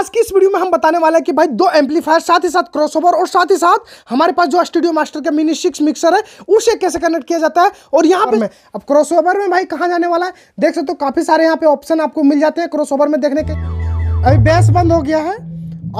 आज की इस वीडियो में हम बताने वाले हैं कि भाई दो एम्पलीफायर साथ ही साथ क्रॉसओवर और साथ ही साथ हमारे पास जो स्टूडियो मास्टर का मिनी सिक्स मिक्सर है उसे कैसे कनेक्ट किया जाता है और यहाँ पे अब क्रॉसओवर में भाई कहाँ जाने वाला है देख सकते हो तो काफ़ी सारे यहाँ पे ऑप्शन आपको मिल जाते हैं क्रॉस में देखने के अभी बेस बंद हो गया है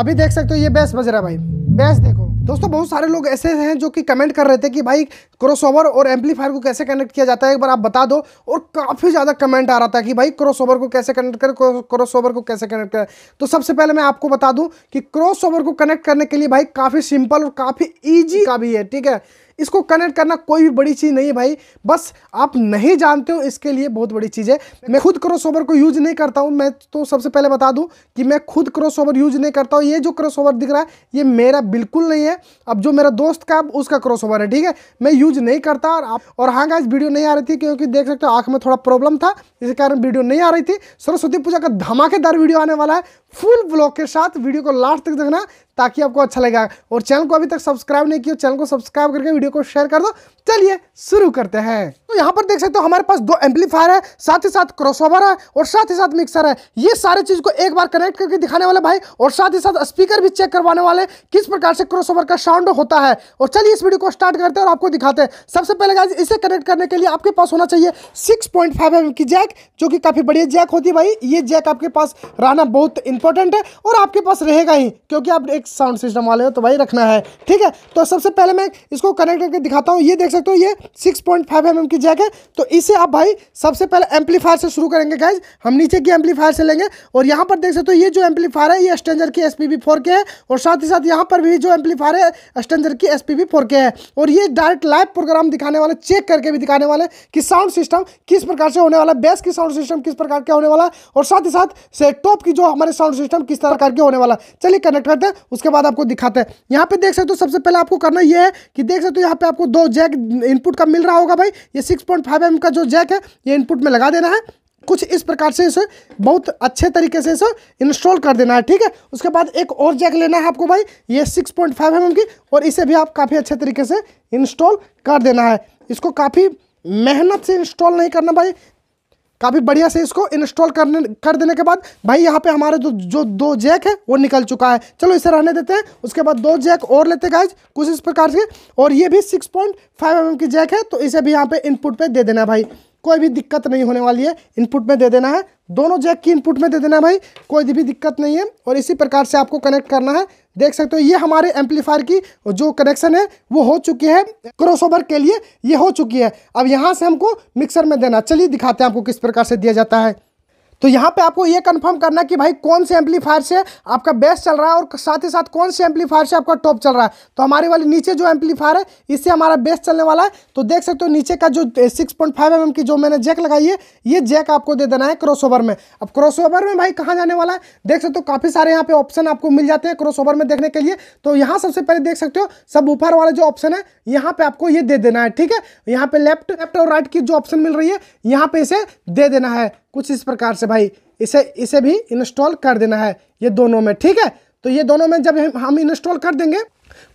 अभी देख सकते हो ये बेस बज रहा है भाई बेस देखो दोस्तों बहुत सारे लोग ऐसे हैं जो कि कमेंट कर रहे थे कि भाई क्रॉसओवर और एम्पलीफायर को कैसे कनेक्ट किया जाता है एक बार आप बता दो और काफ़ी ज़्यादा कमेंट आ रहा था कि भाई क्रॉसओवर को कैसे कनेक्ट करें क्रॉसओवर को कैसे कनेक्ट करें तो सबसे पहले मैं आपको बता दूं कि क्रॉसओवर को कनेक्ट करने के लिए भाई काफ़ी सिंपल और काफ़ी ईजी का भी है ठीक है इसको कनेक्ट करना कोई भी बड़ी चीज़ नहीं है भाई बस आप नहीं जानते हो इसके लिए बहुत बड़ी चीज़ है मैं खुद क्रॉस को यूज़ नहीं करता हूँ मैं तो सबसे पहले बता दूँ कि मैं खुद क्रॉस यूज़ नहीं करता हूँ ये जो क्रॉस दिख रहा है ये मेरा बिल्कुल नहीं है अब जो मेरा दोस्त का उसका क्रॉस है ठीक है मैं यूज नहीं करता और आप और हाँ गाइज वीडियो नहीं आ रही थी क्योंकि देख सकते हो आँख में थोड़ा प्रॉब्लम था इस कारण वीडियो नहीं आ रही थी सरस्वती पूजा का धमाकेदार वीडियो आने वाला है फुल ब्लॉक के साथ वीडियो को लास्ट तक देखना ताकि आपको अच्छा लगेगा और चैनल को अभी तक सब्सक्राइब नहीं किया चैनल को सब्सक्राइब करके वीडियो को शेयर कर दो चलिए शुरू करते हैं यहाँ पर देख सकते हो हमारे पास दो एम्पलीफायर है साथ ही साथ क्रॉसओवर है और साथ ही साथ मिक्सर है ये सारे चीज़ को एक बार कनेक्ट करके दिखाने वाले भाई और साथ ही साथ स्पीकर भी चेक करवाने वाले किस प्रकार से क्रॉसओवर का साउंड होता है और चलिए इस वीडियो को स्टार्ट करते हैं और आपको दिखाते हैं सबसे पहले गाइज इसे कनेक्ट करने के लिए आपके पास होना चाहिए सिक्स पॉइंट की जैक जो कि काफ़ी बढ़िया जैक होती है भाई ये जैक आपके पास रहना बहुत इंपॉर्टेंट है और आपके पास रहेगा ही क्योंकि आप एक साउंड सिस्टम वाले हो तो भाई रखना है ठीक है तो सबसे पहले मैं इसको कनेक्ट करके दिखाता हूँ ये देख सकते हो ये सिक्स पॉइंट फाइव एम की जैक जाके तो इसे आप भाई सबसे पहले एम्पलीफायर से शुरू करेंगे गाइज हम नीचे की एम्पलीफायर से लेंगे और यहाँ पर देख सकते हो ये जो एम्पलीफायर है ये स्टेंजर की एस के है और साथ ही साथ यहाँ पर भी जो एम्पलीफायर है स्टेंजर की एस के है और ये डायरेक्ट लाइव प्रोग्राम दिखाने वाले चेक करके भी दिखाने वाले कि साउंड सिस्टम किस प्रकार से होने वाला है बेस की साउंड सिस्टम किस प्रकार का होने वाला है और साथ ही साथ से टॉप की जो हमारे साउंड सिस्टम किस तरह करके होने वाला है चलिए कनेक्ट करते हैं उसके बाद आपको दिखाते हैं यहाँ पे देख सकते हो सबसे पहले आपको करना यह है कि देख सकते हो यहाँ पे आपको दो जैक इनपुट का मिल रहा होगा भाई ये सिक्स पॉइंट फाइव एम का जो जैक है ये इनपुट में लगा देना है कुछ इस प्रकार से इसे बहुत अच्छे तरीके से इसे इंस्टॉल कर देना है ठीक है उसके बाद एक और जैक लेना है आपको भाई ये सिक्स पॉइंट फाइव एम की और इसे भी आप काफ़ी अच्छे तरीके से इंस्टॉल कर देना है इसको काफ़ी मेहनत से इंस्टॉल नहीं करना भाई काफ़ी बढ़िया से इसको इंस्टॉल करने कर देने के बाद भाई यहाँ पे हमारे जो जो दो जैक है वो निकल चुका है चलो इसे रहने देते हैं उसके बाद दो जैक और लेते हैं गाइज कुछ इस प्रकार से और ये भी सिक्स पॉइंट फाइव एम की जैक है तो इसे भी यहाँ पे इनपुट पे दे देना भाई कोई भी दिक्कत नहीं होने वाली है इनपुट में दे देना है दोनों जैक की इनपुट में दे देना है भाई कोई भी दिक्कत नहीं है और इसी प्रकार से आपको कनेक्ट करना है देख सकते हो ये हमारे एम्पलीफायर की जो कनेक्शन है वो हो चुकी है क्रॉसओवर के लिए ये हो चुकी है अब यहाँ से हमको मिक्सर में देना चलिए दिखाते हैं आपको किस प्रकार से दिया जाता है तो यहाँ पे आपको ये कंफर्म करना कि भाई कौन से एम्पलीफायर से आपका बेस्ट चल रहा है और साथ ही साथ कौन से एम्पलीफायर से आपका टॉप चल रहा है तो हमारे वाले नीचे जो एम्पलीफायर है इससे हमारा बेस्ट चलने वाला है तो देख सकते हो नीचे का जो six point five M M की जो मैंने जैक लगाई है ये जैक आपको दे देना है क्रॉस ओवर में अब क्रॉस ओवर में भाई कहाँ जाने वाला है देख सकते हो काफ़ी सारे यहाँ पे ऑप्शन आपको मिल जाते हैं क्रॉस ओवर में देखने के लिए तो यहाँ सबसे पहले देख सकते हो सब ऊपर वाला जो ऑप्शन है यहाँ पे आपको ये दे देना है ठीक है यहाँ पर लेफ्ट लेफ्ट और राइट की जो ऑप्शन मिल रही है यहाँ पर इसे दे देना है कुछ इस प्रकार से भाई इसे इसे भी इंस्टॉल कर देना है ये दोनों में ठीक है तो ये दोनों में जब हम इंस्टॉल कर देंगे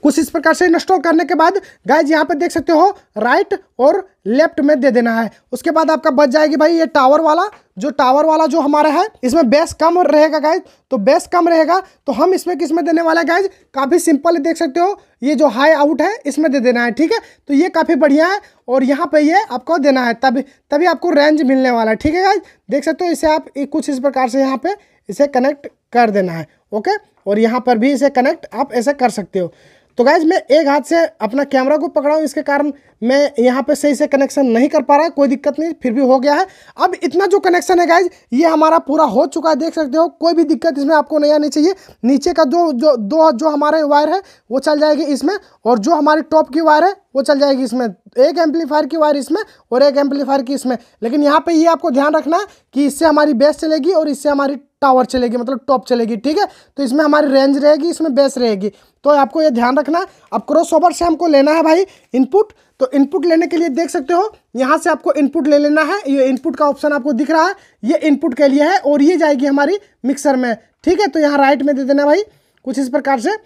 कुछ इस प्रकार से इंस्टॉल करने के बाद गाइज यहाँ पे देख सकते हो राइट और लेफ्ट में दे देना है उसके बाद आपका बच जाएगी भाई ये टावर वाला जो टावर वाला जो हमारा है इसमें बेस कम रहेगा गाइज तो बेस कम रहेगा तो हम इसमें किस में देने वाला है गाइज काफ़ी सिंपल देख सकते हो ये जो हाई आउट है इसमें दे देना है ठीक है तो ये काफ़ी बढ़िया है और यहाँ पे ये आपको देना है तभी तभी आपको रेंज मिलने वाला है ठीक है गाइज देख सकते हो इसे आप कुछ इस प्रकार से यहाँ पे इसे कनेक्ट कर देना है ओके और यहाँ पर भी इसे कनेक्ट आप ऐसे कर सकते हो तो गाइज मैं एक हाथ से अपना कैमरा को पकड़ा हूँ इसके कारण मैं यहाँ पे सही से कनेक्शन नहीं कर पा रहा है कोई दिक्कत नहीं फिर भी हो गया है अब इतना जो कनेक्शन है गाइज ये हमारा पूरा हो चुका है देख सकते हो कोई भी दिक्कत इसमें आपको नहीं आनी चाहिए नीचे का जो जो दो जो हमारे वायर है वो चल जाएगी इसमें और जो हमारी टॉप की वायर है वो चल जाएगी इसमें एक एम्पलीफायर की वायर इसमें और एक एम्पलीफायर की इसमें लेकिन यहाँ पर ये आपको ध्यान रखना है कि इससे हमारी बेस चलेगी और इससे हमारी टावर चलेगी मतलब टॉप चलेगी ठीक है तो इसमें हमारी रेंज रहेगी इसमें बेस रहेगी तो आपको ये ध्यान रखना है अब क्रॉस ओवर से हमको लेना है भाई इनपुट तो इनपुट लेने के लिए देख सकते हो यहाँ से आपको इनपुट ले लेना है ये इनपुट का ऑप्शन आपको दिख रहा है ये इनपुट के लिए है और ये जाएगी हमारी मिक्सर में ठीक है तो यहाँ राइट में दे देना भाई कुछ इस प्रकार से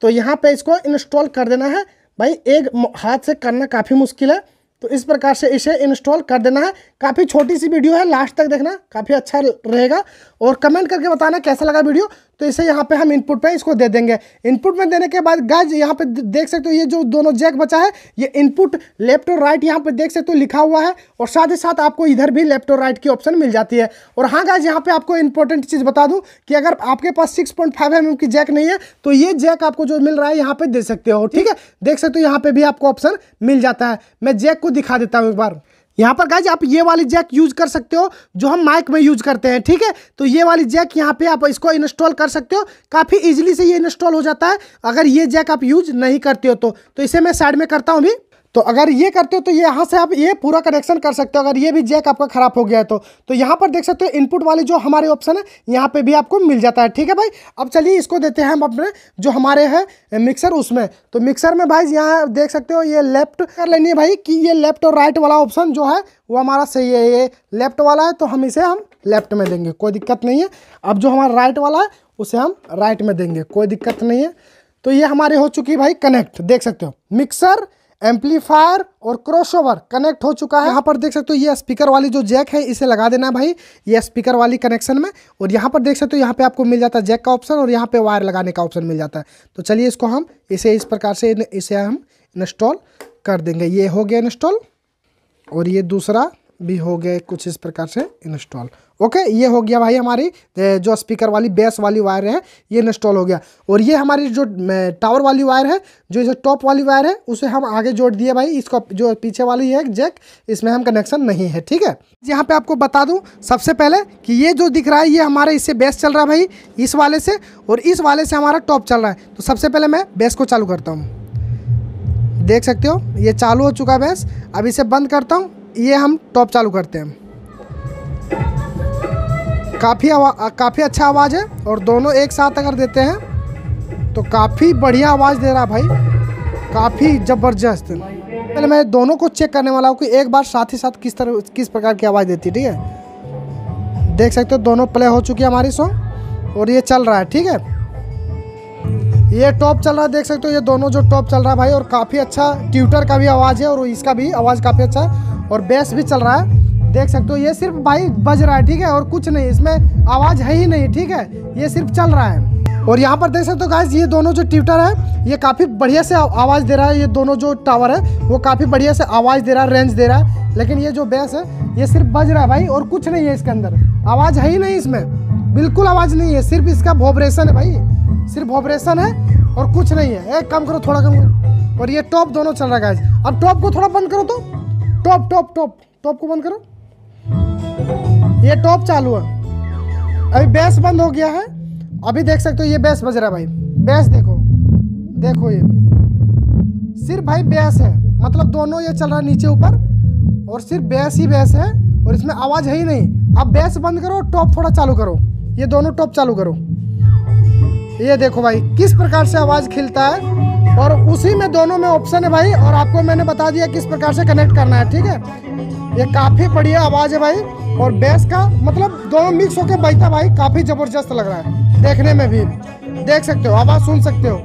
तो यहाँ पर इसको इंस्टॉल कर देना है भाई एक हाथ से करना काफ़ी मुश्किल है तो इस प्रकार से इसे इंस्टॉल कर देना है काफ़ी छोटी सी वीडियो है लास्ट तक देखना काफ़ी अच्छा रहेगा और कमेंट करके बताना कैसा लगा वीडियो तो इसे यहाँ पे हम इनपुट में इसको दे देंगे इनपुट में देने के बाद गाइज यहाँ पे देख सकते हो ये जो दोनों जैक बचा है ये इनपुट लेफ्ट और राइट यहाँ पे देख सकते हो लिखा हुआ है और साथ ही साथ आपको इधर भी लेफ्ट और राइट की ऑप्शन मिल जाती है और हाँ गाइज यहाँ पे आपको इंपॉर्टेंट चीज़ बता दूँ कि अगर आपके पास सिक्स पॉइंट फाइव एम की जैक नहीं है तो ये जैक आपको जो मिल रहा है यहाँ पे दे सकते हो ठीक है देख सकते हो यहाँ पे भी आपको ऑप्शन मिल जाता है मैं जैक को दिखा देता हूँ एक बार यहाँ पर गाइज आप ये वाली जैक यूज कर सकते हो जो हम माइक में यूज करते हैं ठीक है तो ये वाली जैक यहाँ पे आप इसको इंस्टॉल कर सकते हो काफ़ी ईजिली से ये इंस्टॉल हो जाता है अगर ये जैक आप यूज नहीं करते हो तो, तो इसे मैं साइड में करता हूँ भी तो अगर ये करते हो तो यहाँ से आप ये पूरा कनेक्शन कर सकते हो अगर ये भी जैक आपका खराब हो गया है तो तो यहाँ पर देख सकते हो इनपुट वाले जो हमारे ऑप्शन है यहाँ पे भी आपको मिल जाता है ठीक है भाई अब चलिए इसको देते हैं हम अपने जो हमारे हैं मिक्सर उसमें तो मिक्सर में भाई यहाँ देख सकते हो ये लेफ्ट कर लेनी है भाई कि ये लेफ्ट और राइट वाला ऑप्शन जो है वो हमारा सही है ये लेफ्ट वाला है तो हम इसे हम लेफ्ट में देंगे कोई दिक्कत नहीं है अब जो हमारा राइट वाला है उसे हम राइट में देंगे कोई दिक्कत नहीं है तो ये हमारे हो चुकी भाई कनेक्ट देख सकते हो मिक्सर एम्पलीफायर और क्रॉसओवर कनेक्ट हो चुका है यहाँ पर देख सकते हो ये स्पीकर वाली जो जैक है इसे लगा देना है भाई ये स्पीकर वाली कनेक्शन में और यहाँ पर देख सकते हो यहाँ पे आपको मिल जाता है जैक का ऑप्शन और यहाँ पे वायर लगाने का ऑप्शन मिल जाता है तो चलिए इसको हम इसे इस प्रकार से इसे हम इंस्टॉल कर देंगे ये हो गया इंस्टॉल और ये दूसरा भी हो गए कुछ इस प्रकार से इंस्टॉल ओके ये हो गया भाई हमारी जो स्पीकर वाली बेस वाली वायर है ये इंस्टॉल हो गया और ये हमारी जो टावर वाली वायर है जो इसे टॉप वाली वायर है उसे हम आगे जोड़ दिए भाई इसको जो पीछे वाली है जैक इसमें हम कनेक्शन नहीं है ठीक है यहाँ पे आपको बता दूँ सबसे पहले कि ये जो दिख रहा है ये हमारे इससे बेस चल रहा है भाई इस वाले से और इस वाले से हमारा टॉप चल रहा है तो सबसे पहले मैं बेस को चालू करता हूँ देख सकते हो ये चालू हो चुका है बेस अब इसे बंद करता हूँ ये हम टॉप चालू करते हैं काफ़ी काफ़ी अच्छा आवाज़ है और दोनों एक साथ अगर देते हैं तो काफ़ी बढ़िया आवाज़ दे रहा भाई काफ़ी ज़बरदस्त पहले मैं दोनों को चेक करने वाला हूँ कि एक बार साथ ही साथ किस तरह किस प्रकार की आवाज़ देती है ठीक है देख सकते हो दोनों प्ले हो चुकी है हमारी सॉन्ग और ये चल रहा है ठीक है ये टॉप चल रहा है देख सकते हो ये दोनों जो टॉप चल रहा है भाई और काफ़ी अच्छा ट्यूटर का भी आवाज़ है और इसका भी आवाज़ काफ़ी अच्छा और बेस भी चल रहा है देख सकते हो ये सिर्फ भाई बज रहा है ठीक है और कुछ नहीं इसमें आवाज़ है ही नहीं ठीक है ये सिर्फ चल रहा है और यहाँ पर देख सकते हो गाइज ये दोनों जो ट्विटर है ये काफ़ी बढ़िया से आवाज़ दे रहा है ये दोनों जो टावर है वो काफ़ी बढ़िया से आवाज़ दे रहा है रेंज दे रहा है लेकिन ये जो बेस है ये सिर्फ बज रहा है भाई और कुछ नहीं है इसके अंदर आवाज़ है ही नहीं इसमें बिल्कुल आवाज़ नहीं है सिर्फ इसका वोब्रेशन है भाई सिर्फ वोब्रेशन है और कुछ नहीं है एक कम करो थोड़ा कम करो और ये टॉप दोनों चल रहा है गाइज अब टॉप को थोड़ा बंद करो तो टॉप टॉप टॉप टॉप को बंद करो ये टॉप चालू है अभी बेस बंद हो गया है अभी देख सकते हो ये बेस बज रहा है भाई बेस देखो देखो ये सिर्फ भाई बेस है मतलब दोनों ये चल रहा है नीचे ऊपर और सिर्फ बेस ही बेस है और इसमें आवाज़ है ही नहीं अब बेस बंद करो टॉप थोड़ा चालू करो ये दोनों टॉप चालू करो ये देखो भाई किस प्रकार से आवाज़ खिलता है और उसी में दोनों में ऑप्शन है भाई और आपको मैंने बता दिया किस प्रकार से कनेक्ट करना है ठीक है ये काफ़ी बढ़िया आवाज़ है भाई और बेस का मतलब दोनों मिक्स होकर बजता भाई काफ़ी ज़बरदस्त लग रहा है देखने में भी देख सकते हो आवाज़ सुन सकते हो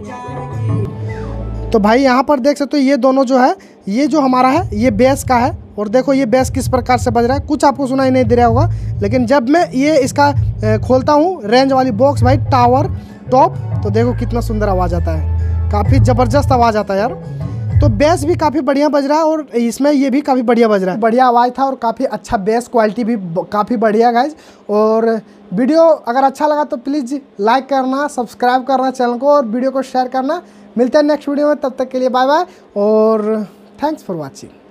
तो भाई यहाँ पर देख सकते हो ये दोनों जो है ये जो हमारा है ये बेस का है और देखो ये बेस किस प्रकार से बज रहा है कुछ आपको सुनाई नहीं दे रहा होगा लेकिन जब मैं ये इसका खोलता हूँ रेंज वाली बॉक्स भाई टावर टॉप तो देखो कितना सुंदर आवाज़ आता है काफ़ी ज़बरदस्त आवाज़ आता है यार तो बेस भी काफ़ी बढ़िया बज रहा है और इसमें ये भी काफ़ी बढ़िया बज रहा है बढ़िया आवाज़ था और काफ़ी अच्छा बेस क्वालिटी भी काफ़ी बढ़िया गाइज और वीडियो अगर अच्छा लगा तो प्लीज़ लाइक करना सब्सक्राइब करना चैनल को और वीडियो को शेयर करना मिलते हैं नेक्स्ट वीडियो में तब तक के लिए बाय बाय और थैंक्स फॉर वॉचिंग